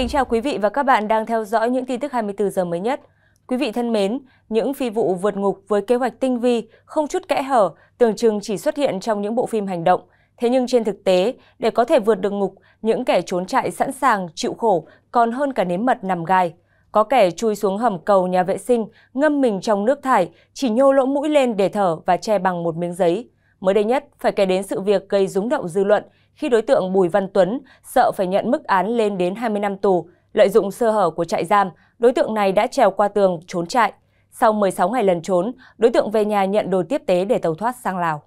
Kính chào quý vị và các bạn đang theo dõi những tin tức 24 giờ mới nhất. Quý vị thân mến, những phi vụ vượt ngục với kế hoạch tinh vi, không chút kẽ hở, tưởng chừng chỉ xuất hiện trong những bộ phim hành động. Thế nhưng trên thực tế, để có thể vượt được ngục, những kẻ trốn chạy sẵn sàng chịu khổ còn hơn cả nếm mật nằm gai. Có kẻ chui xuống hầm cầu nhà vệ sinh, ngâm mình trong nước thải, chỉ nhô lỗ mũi lên để thở và che bằng một miếng giấy. Mới đây nhất, phải kể đến sự việc gây rúng động dư luận khi đối tượng Bùi Văn Tuấn sợ phải nhận mức án lên đến 20 năm tù, lợi dụng sơ hở của trại giam, đối tượng này đã trèo qua tường trốn trại. Sau 16 ngày lần trốn, đối tượng về nhà nhận đồ tiếp tế để tàu thoát sang Lào.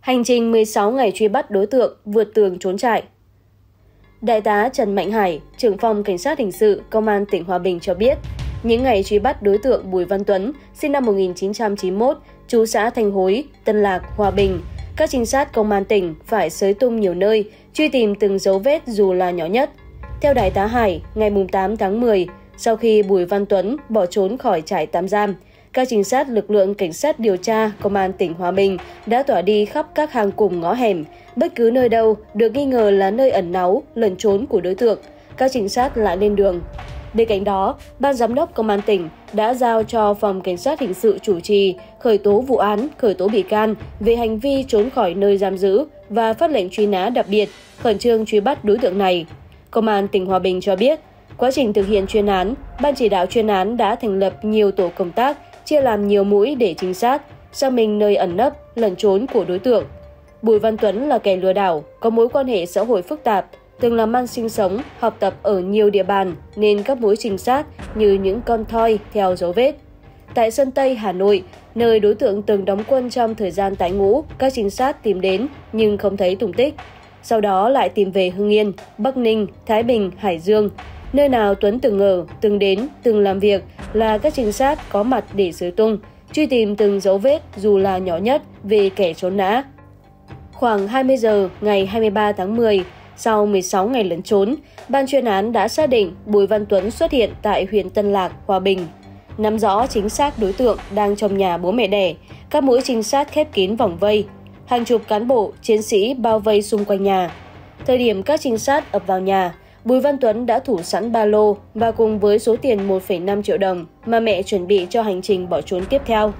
Hành trình 16 ngày truy bắt đối tượng vượt tường trốn trại. Đại tá Trần Mạnh Hải, trưởng phòng Cảnh sát Hình sự Công an tỉnh Hòa Bình cho biết, những ngày truy bắt đối tượng Bùi Văn Tuấn, sinh năm 1991, chú xã Thành Hối, Tân Lạc, Hòa Bình, các trinh sát công an tỉnh phải sới tung nhiều nơi, truy tìm từng dấu vết dù là nhỏ nhất. Theo Đại tá Hải, ngày 8 tháng 10, sau khi Bùi Văn Tuấn bỏ trốn khỏi trại tạm giam, các trinh sát lực lượng cảnh sát điều tra công an tỉnh Hòa Bình đã tỏa đi khắp các hàng cùng ngõ hẻm, bất cứ nơi đâu được nghi ngờ là nơi ẩn náu, lẩn trốn của đối tượng. Các trinh sát lại lên đường. Bên cạnh đó, Ban Giám đốc Công an tỉnh đã giao cho Phòng Cảnh sát Hình sự chủ trì khởi tố vụ án, khởi tố bị can về hành vi trốn khỏi nơi giam giữ và phát lệnh truy nã đặc biệt, khẩn trương truy bắt đối tượng này. Công an tỉnh Hòa Bình cho biết, quá trình thực hiện chuyên án, Ban chỉ đạo chuyên án đã thành lập nhiều tổ công tác, chia làm nhiều mũi để trinh sát, xác minh nơi ẩn nấp, lẩn trốn của đối tượng. Bùi Văn Tuấn là kẻ lừa đảo, có mối quan hệ xã hội phức tạp, từng làm ăn sinh sống, học tập ở nhiều địa bàn nên các mũi trinh sát như những con thoi theo dấu vết. Tại sân Tây, Hà Nội, nơi đối tượng từng đóng quân trong thời gian tái ngũ, các trinh sát tìm đến nhưng không thấy tung tích. Sau đó lại tìm về Hưng Yên, Bắc Ninh, Thái Bình, Hải Dương, nơi nào Tuấn từng ở, từng đến, từng làm việc là các trinh sát có mặt để dưới tung, truy tìm từng dấu vết dù là nhỏ nhất về kẻ trốn nã. Khoảng 20 giờ ngày 23 tháng 10, sau 16 ngày lẩn trốn, ban chuyên án đã xác định Bùi Văn Tuấn xuất hiện tại huyện Tân Lạc, Hòa Bình. Nắm rõ chính xác đối tượng đang trong nhà bố mẹ đẻ, các mũi trinh sát khép kín vòng vây. Hàng chục cán bộ, chiến sĩ bao vây xung quanh nhà. Thời điểm các trinh sát ập vào nhà, Bùi Văn Tuấn đã thủ sẵn ba lô và cùng với số tiền 1,5 triệu đồng mà mẹ chuẩn bị cho hành trình bỏ trốn tiếp theo.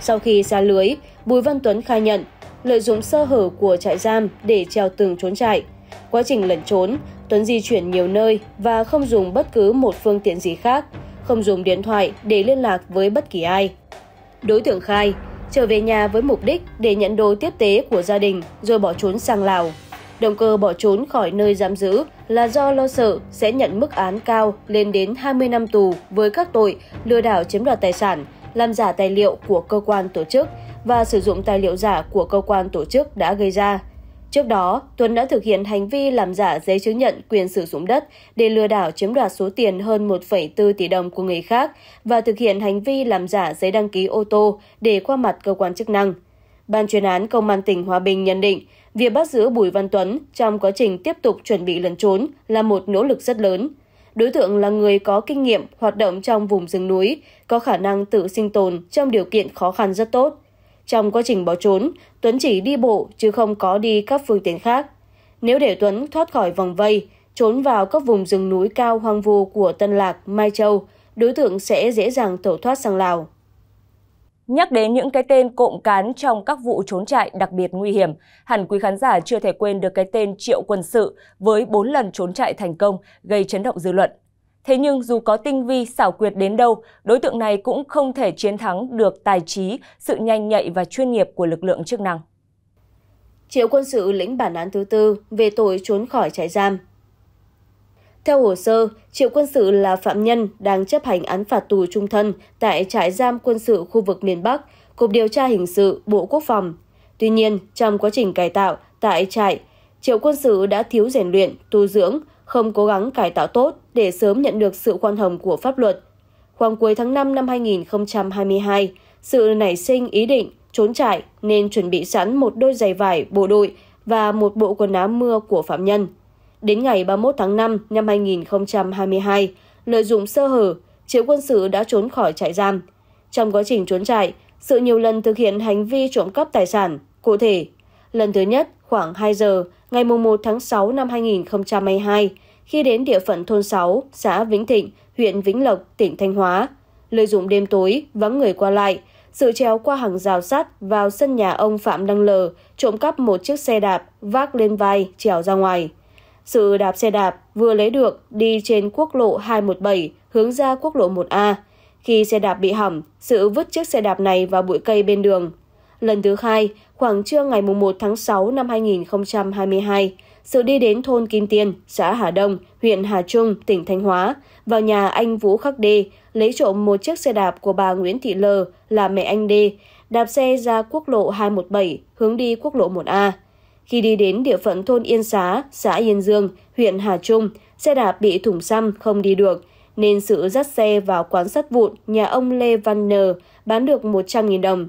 Sau khi ra lưới, Bùi Văn Tuấn khai nhận lợi dụng sơ hở của trại giam để trèo tường trốn chạy. Quá trình lẩn trốn, Tuấn di chuyển nhiều nơi và không dùng bất cứ một phương tiện gì khác, không dùng điện thoại để liên lạc với bất kỳ ai. Đối tượng khai, trở về nhà với mục đích để nhận đồ tiếp tế của gia đình rồi bỏ trốn sang Lào. Động cơ bỏ trốn khỏi nơi giam giữ là do lo sợ sẽ nhận mức án cao lên đến 20 năm tù với các tội lừa đảo chiếm đoạt tài sản, làm giả tài liệu của cơ quan tổ chức và sử dụng tài liệu giả của cơ quan tổ chức đã gây ra. Trước đó, Tuấn đã thực hiện hành vi làm giả giấy chứng nhận quyền sử dụng đất để lừa đảo chiếm đoạt số tiền hơn 1,4 tỷ đồng của người khác và thực hiện hành vi làm giả giấy đăng ký ô tô để qua mặt cơ quan chức năng. Ban chuyên án Công an tỉnh Hòa Bình nhận định, việc bắt giữ Bùi Văn Tuấn trong quá trình tiếp tục chuẩn bị lẩn trốn là một nỗ lực rất lớn. Đối tượng là người có kinh nghiệm hoạt động trong vùng rừng núi, có khả năng tự sinh tồn trong điều kiện khó khăn rất tốt. Trong quá trình bỏ trốn, Tuấn chỉ đi bộ chứ không có đi các phương tiện khác. Nếu để Tuấn thoát khỏi vòng vây, trốn vào các vùng rừng núi cao hoang vu của Tân Lạc, Mai Châu, đối tượng sẽ dễ dàng tẩu thoát sang Lào. Nhắc đến những cái tên cộng cán trong các vụ trốn trại đặc biệt nguy hiểm, hẳn quý khán giả chưa thể quên được cái tên Triệu Quân Sự với 4 lần trốn trại thành công gây chấn động dư luận. Thế nhưng dù có tinh vi xảo quyệt đến đâu, đối tượng này cũng không thể chiến thắng được tài trí, sự nhanh nhạy và chuyên nghiệp của lực lượng chức năng. Triệu quân sự lĩnh bản án thứ tư về tội trốn khỏi trại giam. Theo hồ sơ, Triệu quân sự là phạm nhân đang chấp hành án phạt tù trung thân tại trại giam quân sự khu vực miền Bắc, Cục Điều tra Hình sự Bộ Quốc phòng. Tuy nhiên, trong quá trình cải tạo tại trại, Triệu quân sự đã thiếu rèn luyện, tu dưỡng, không cố gắng cải tạo tốt để sớm nhận được sự khoan hồng của pháp luật. Khoảng cuối tháng 5 năm 2022, sự nảy sinh ý định trốn trại nên chuẩn bị sẵn một đôi giày vải bộ đội và một bộ quần áo mưa của phạm nhân. Đến ngày 31 tháng 5 năm 2022, lợi dụng sơ hở, triệu quân sự đã trốn khỏi trại giam. Trong quá trình trốn trại, sự nhiều lần thực hiện hành vi trộm cắp tài sản. Cụ thể, lần thứ nhất khoảng 2 giờ, ngày 1 tháng 6 năm 2022 khi đến địa phận thôn 6, xã Vĩnh Thịnh, huyện Vĩnh Lộc, tỉnh Thanh Hóa. Lợi dụng đêm tối, vắng người qua lại, sự trèo qua hàng rào sắt vào sân nhà ông Phạm Đăng Lờ, trộm cắp một chiếc xe đạp vác lên vai trèo ra ngoài. Sự đạp xe đạp vừa lấy được đi trên quốc lộ 217 hướng ra quốc lộ 1A. Khi xe đạp bị hỏng, sự vứt chiếc xe đạp này vào bụi cây bên đường. Lần thứ hai, khoảng trưa ngày 1 tháng 6 năm 2022, sự đi đến thôn Kim Tiên, xã Hà Đông, huyện Hà Trung, tỉnh Thanh Hóa, vào nhà anh Vũ Khắc Đê, lấy trộm một chiếc xe đạp của bà Nguyễn Thị Lờ là mẹ anh Đê, đạp xe ra quốc lộ 217 hướng đi quốc lộ 1A. Khi đi đến địa phận thôn Yên Xá, xã Yên Dương, huyện Hà Trung, xe đạp bị thủng xăm không đi được, nên sự dắt xe vào quán sắt vụn nhà ông Lê Văn Nờ bán được 100.000 đồng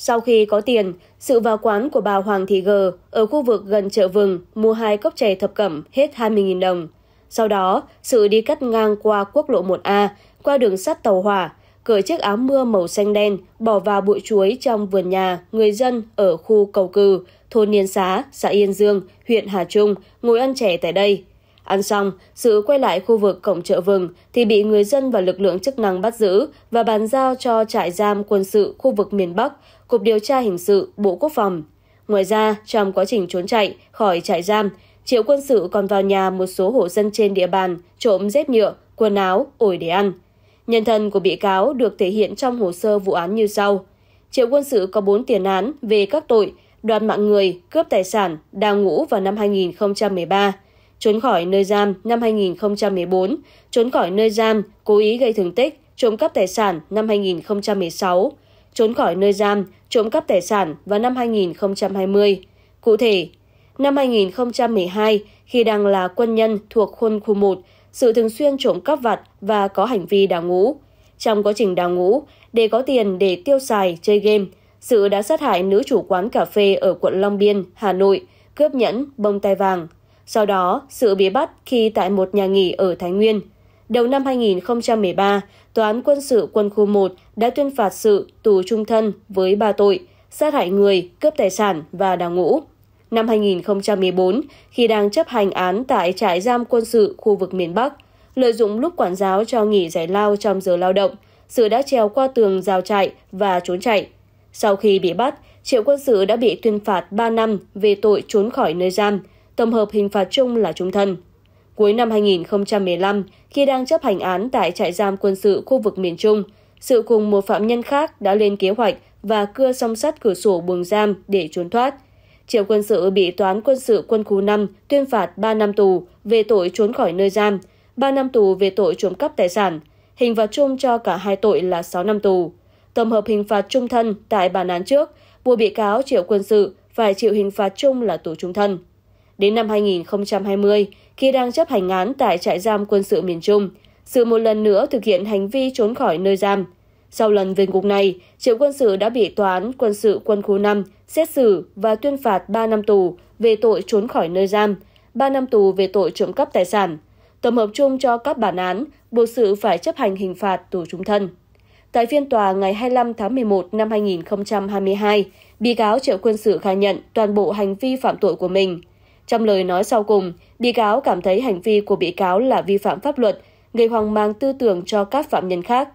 sau khi có tiền, sự vào quán của bà Hoàng Thị G ở khu vực gần chợ vừng mua hai cốc chè thập cẩm hết 20.000 đồng. Sau đó, sự đi cắt ngang qua quốc lộ 1A, qua đường sắt tàu hỏa, cởi chiếc áo mưa màu xanh đen bỏ vào bụi chuối trong vườn nhà người dân ở khu cầu cừ, thôn Niên Xá, xã Yên Dương, huyện Hà Trung, ngồi ăn chè tại đây. Ăn xong, sự quay lại khu vực cổng chợ vừng thì bị người dân và lực lượng chức năng bắt giữ và bàn giao cho trại giam quân sự khu vực miền Bắc Cục Điều tra Hình sự Bộ Quốc phòng. Ngoài ra, trong quá trình trốn chạy khỏi trại giam, Triệu quân sự còn vào nhà một số hộ dân trên địa bàn trộm dép nhựa, quần áo, ổi để ăn. Nhân thân của bị cáo được thể hiện trong hồ sơ vụ án như sau. Triệu quân sự có 4 tiền án về các tội đoạt mạng người, cướp tài sản, đào ngũ vào năm 2013, trốn khỏi nơi giam năm 2014, trốn khỏi nơi giam, cố ý gây thương tích, trộm cắp tài sản năm 2016, trốn khỏi nơi giam, trộm cắp tài sản vào năm 2020. Cụ thể, năm 2012, khi đang là quân nhân thuộc quân khu 1, sự thường xuyên trộm cắp vặt và có hành vi đào ngũ. Trong quá trình đào ngũ, để có tiền để tiêu xài, chơi game, sự đã sát hại nữ chủ quán cà phê ở quận Long Biên, Hà Nội, cướp nhẫn, bông tai vàng. Sau đó, sự bị bắt khi tại một nhà nghỉ ở Thái Nguyên – Đầu năm 2013, Tòa án quân sự quân khu 1 đã tuyên phạt sự tù trung thân với ba tội sát hại người, cướp tài sản và đào ngũ. Năm 2014, khi đang chấp hành án tại trại giam quân sự khu vực miền Bắc, lợi dụng lúc quản giáo cho nghỉ giải lao trong giờ lao động, Sự đã trèo qua tường rào chạy và trốn chạy. Sau khi bị bắt, Triệu quân sự đã bị tuyên phạt 3 năm về tội trốn khỏi nơi giam, tổng hợp hình phạt chung là trung thân. Cuối năm 2015, khi đang chấp hành án tại trại giam quân sự khu vực miền Trung, sự cùng một phạm nhân khác đã lên kế hoạch và cưa song sắt cửa sổ buồng giam để trốn thoát. Triệu quân sự bị toán quân sự quân khu 5 tuyên phạt 3 năm tù về tội trốn khỏi nơi giam, 3 năm tù về tội trộm cắp tài sản. Hình phạt chung cho cả hai tội là 6 năm tù. Tổng hợp hình phạt trung thân tại bản án trước, buộc bị cáo triệu quân sự phải chịu hình phạt chung là tù trung thân. Đến năm 2020, khi đang chấp hành án tại trại giam quân sự miền Trung. Sự một lần nữa thực hiện hành vi trốn khỏi nơi giam. Sau lần về ngục này, triệu quân sự đã bị tòa án quân sự quân khu 5 xét xử và tuyên phạt 3 năm tù về tội trốn khỏi nơi giam, 3 năm tù về tội trộm cắp tài sản. Tổng hợp chung cho các bản án, buộc sự phải chấp hành hình phạt tù trung thân. Tại phiên tòa ngày 25 tháng 11 năm 2022, bị cáo Triệu Quân Sự khai nhận toàn bộ hành vi phạm tội của mình trong lời nói sau cùng, bị cáo cảm thấy hành vi của bị cáo là vi phạm pháp luật, gây hoang mang tư tưởng cho các phạm nhân khác.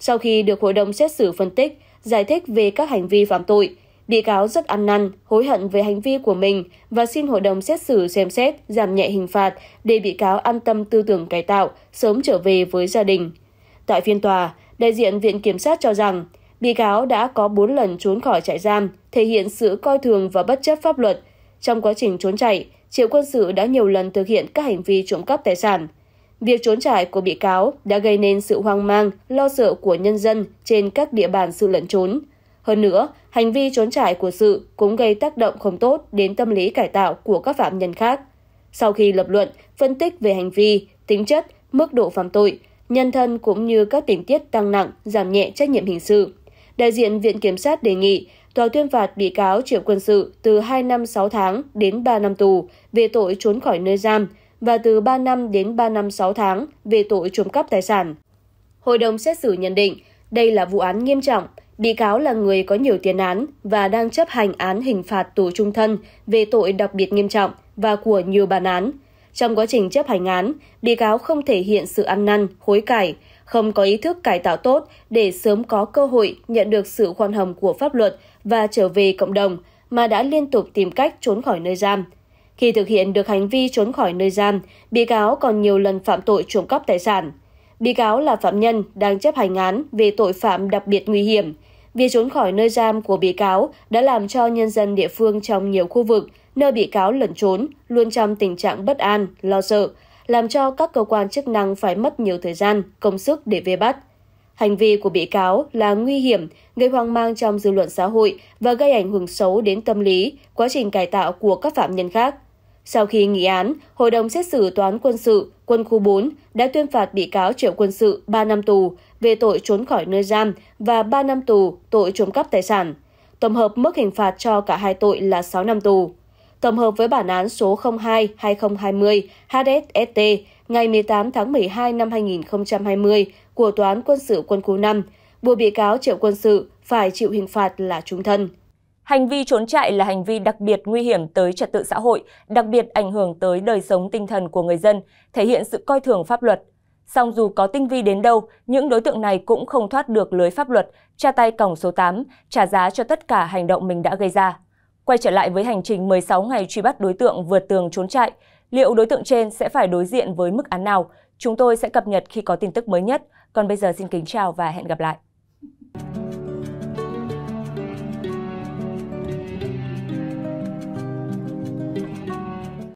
Sau khi được hội đồng xét xử phân tích, giải thích về các hành vi phạm tội, bị cáo rất ăn năn, hối hận về hành vi của mình và xin hội đồng xét xử xem xét giảm nhẹ hình phạt để bị cáo an tâm tư tưởng cải tạo, sớm trở về với gia đình. Tại phiên tòa, đại diện Viện Kiểm sát cho rằng, bị cáo đã có 4 lần trốn khỏi trại giam, thể hiện sự coi thường và bất chấp pháp luật, trong quá trình trốn chạy, Triệu Quân Sự đã nhiều lần thực hiện các hành vi trộm cắp tài sản. Việc trốn chạy của bị cáo đã gây nên sự hoang mang, lo sợ của nhân dân trên các địa bàn sự lẩn trốn. Hơn nữa, hành vi trốn chạy của sự cũng gây tác động không tốt đến tâm lý cải tạo của các phạm nhân khác. Sau khi lập luận, phân tích về hành vi, tính chất, mức độ phạm tội, nhân thân cũng như các tình tiết tăng nặng, giảm nhẹ trách nhiệm hình sự, đại diện Viện Kiểm sát đề nghị tòa tuyên phạt bị cáo triệu quân sự từ 2 năm 6 tháng đến 3 năm tù về tội trốn khỏi nơi giam và từ 3 năm đến 3 năm 6 tháng về tội trộm cắp tài sản. Hội đồng xét xử nhận định đây là vụ án nghiêm trọng, bị cáo là người có nhiều tiền án và đang chấp hành án hình phạt tù trung thân về tội đặc biệt nghiêm trọng và của nhiều bản án. Trong quá trình chấp hành án, bị cáo không thể hiện sự ăn năn, hối cải, không có ý thức cải tạo tốt để sớm có cơ hội nhận được sự khoan hồng của pháp luật và trở về cộng đồng mà đã liên tục tìm cách trốn khỏi nơi giam. Khi thực hiện được hành vi trốn khỏi nơi giam, bị cáo còn nhiều lần phạm tội trộm cắp tài sản. Bị cáo là phạm nhân đang chấp hành án về tội phạm đặc biệt nguy hiểm. Việc trốn khỏi nơi giam của bị cáo đã làm cho nhân dân địa phương trong nhiều khu vực nơi bị cáo lẩn trốn luôn trong tình trạng bất an, lo sợ, làm cho các cơ quan chức năng phải mất nhiều thời gian, công sức để vây bắt. Hành vi của bị cáo là nguy hiểm, gây hoang mang trong dư luận xã hội và gây ảnh hưởng xấu đến tâm lý, quá trình cải tạo của các phạm nhân khác. Sau khi nghị án, Hội đồng xét xử Toán quân sự quân khu 4 đã tuyên phạt bị cáo triệu quân sự 3 năm tù về tội trốn khỏi nơi giam và 3 năm tù tội trộm cắp tài sản. Tổng hợp mức hình phạt cho cả hai tội là 6 năm tù tổng hợp với bản án số 02-2020-HSST ngày 18 tháng 12 năm 2020 của Tòa án Quân sự Quân khu 5, buộc bị cáo triệu quân sự phải chịu hình phạt là trung thân. Hành vi trốn chạy là hành vi đặc biệt nguy hiểm tới trật tự xã hội, đặc biệt ảnh hưởng tới đời sống tinh thần của người dân, thể hiện sự coi thường pháp luật. Song dù có tinh vi đến đâu, những đối tượng này cũng không thoát được lưới pháp luật, tra tay còng số 8, trả giá cho tất cả hành động mình đã gây ra. Quay trở lại với hành trình 16 ngày truy bắt đối tượng vượt tường trốn chạy, liệu đối tượng trên sẽ phải đối diện với mức án nào? Chúng tôi sẽ cập nhật khi có tin tức mới nhất. Còn bây giờ xin kính chào và hẹn gặp lại.